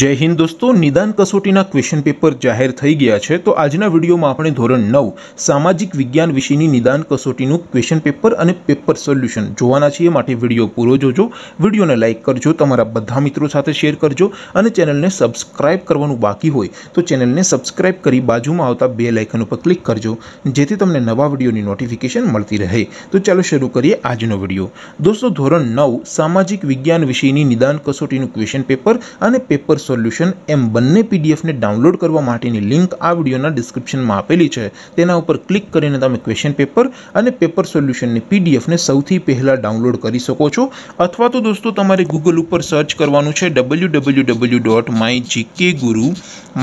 જય હિન્દ દોસ્તો નિદાન કસોટીના ક્વેશ્ચન પેપર જાહેર થઈ ગયા છે તો આજના વિડીયોમાં આપણે ધોરણ નવ સામાજિક વિજ્ઞાન વિષયની નિદાન કસોટીનું ક્વેશ્ચન પેપર અને પેપર સોલ્યુશન જોવાના છીએ માટે વિડીયો પૂરો જોજો વિડીયોને લાઇક કરજો તમારા બધા મિત્રો સાથે શેર કરજો અને ચેનલને સબસ્ક્રાઇબ કરવાનું બાકી હોય તો ચેનલને સબસ્ક્રાઇબ કરી બાજુમાં આવતા બે લાઇકન ઉપર ક્લિક કરજો જેથી તમને નવા વિડીયોની નોટિફિકેશન મળતી રહે તો ચાલો શરૂ કરીએ આજનો વિડીયો દોસ્તો ધોરણ નવ સામાજિક વિજ્ઞાન વિષયની નિદાન કસોટીનું ક્વેશ્ચન પેપર અને પેપર સોલ્યુશન એમ બનને પીડીએફ ને ડાઉનલોડ કરવા માટેની લિંક આ વિડિયોના ડિસ્ક્રિપ્શનમાં આપેલી છે તેના ઉપર ક્લિક કરીને તમે ક્વેશ્ચન પેપર અને પેપર સોલ્યુશન ની પીડીએફ ને સૌથી પહેલા ડાઉનલોડ કરી શકો છો અથવા તો દોસ્તો તમારે Google ઉપર સર્ચ કરવાનું છે www.mygkguru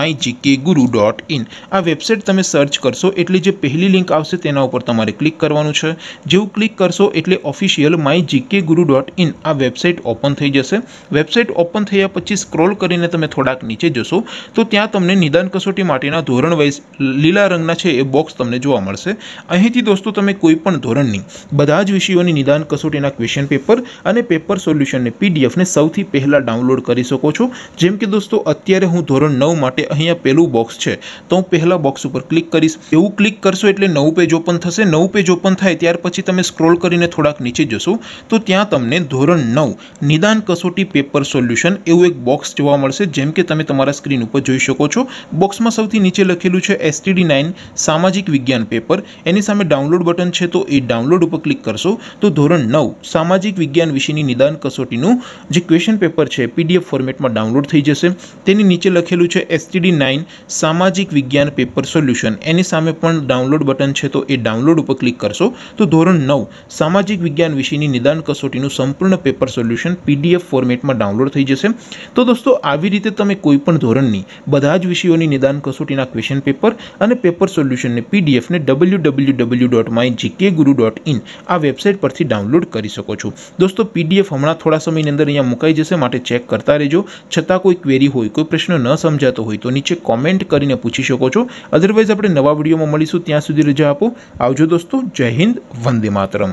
mygkguru.in આ વેબસાઈટ તમે સર્ચ કરશો એટલે જે પહેલી લિંક આવશે તેના ઉપર તમારે ક્લિક કરવાનું છે જેવું ક્લિક કરશો એટલે ઓફિશિયલ mygkguru.in આ વેબસાઈટ ઓપન થઈ જશે વેબસાઈટ ઓપન થયા પછી સ્ક્રોલ કરીને તમે થોડાક નીચે જોશો તો ત્યાં તમને નિદાન કસોટી માટીના ધોરણ 9 લીલા રંગના છે એ બોક્સ તમને જોવા મળશે અહીંથી દોસ્તો તમે કોઈ પણ ધોરણની બધા જ વિષયોની નિદાન કસોટીના ક્વેશ્ચન પેપર અને પેપર સોલ્યુશનની પીડીએફ ને સૌથી પહેલા ડાઉનલોડ કરી શકો છું જેમ કે દોસ્તો અત્યારે હું ધોરણ 9 માટે અહીંયા પહેલો બોક્સ છે તો હું પહેલા બોક્સ ઉપર ક્લિક કરીશ એવું ક્લિક કરશો એટલે નવ પેજ ઓપન થશે નવ પેજ ઓપન થાય ત્યાર પછી તમે સ્ક્રોલ કરીને થોડાક નીચે જોશો તો ત્યાં તમને ધોરણ 9 નિદાન કસોટી પેપર સોલ્યુશન એવું એક બોક્સ જોવા મળશે જેમ કે તમે તમારું સ્ક્રીન ઉપર જોઈ શકો છો બોક્સમાં સૌથી નીચે લખેલું છે STD 9 સામાજિક વિજ્ઞાન પેપર એની સામે ડાઉનલોડ બટન છે તો એ ડાઉનલોડ ઉપર ક્લિક કરશો તો ધોરણ 9 સામાજિક વિજ્ઞાન વિષયની નિદાન કસોટીનું જે ક્વેશ્ચન પેપર છે PDF ફોર્મેટમાં ડાઉનલોડ થઈ જશે તેની નીચે લખેલું છે STD 9 સામાજિક વિજ્ઞાન પેપર સોલ્યુશન એની સામે પણ ડાઉનલોડ બટન છે તો એ ડાઉનલોડ ઉપર ક્લિક કરશો તો ધોરણ 9 સામાજિક વિજ્ઞાન વિષયની નિદાન કસોટીનું સંપૂર્ણ પેપર સોલ્યુશન PDF ફોર્મેટમાં ડાઉનલોડ થઈ જશે તો દોસ્તો આવી રીતે તમે કોઈ પણ ધોરણની બધા જ વિષયોની નિદાન કસોટીના ક્વેશ્ચન પેપર અને પેપર સોલ્યુશનની PDF ને www.mygkguru.in આ વેબસાઈટ પરથી ડાઉનલોડ કરી શકો છો દોસ્તો PDF હમણાં થોડા સમયની અંદર અહીંયા મૂકાઈ જશે માટે ચેક કરતા રહેજો છતાં કોઈ ક્વેરી હોય કોઈ પ્રશ્ન ન સમજાતો હોય તો નીચે કમેન્ટ કરીને પૂછી શકો છો અધરવાઇઝ આપણે નવા વિડિયોમાં મળીશું ત્યાં સુધી રજા આપો આવજો દોસ્તો જય હિન્દ વંદે માતરમ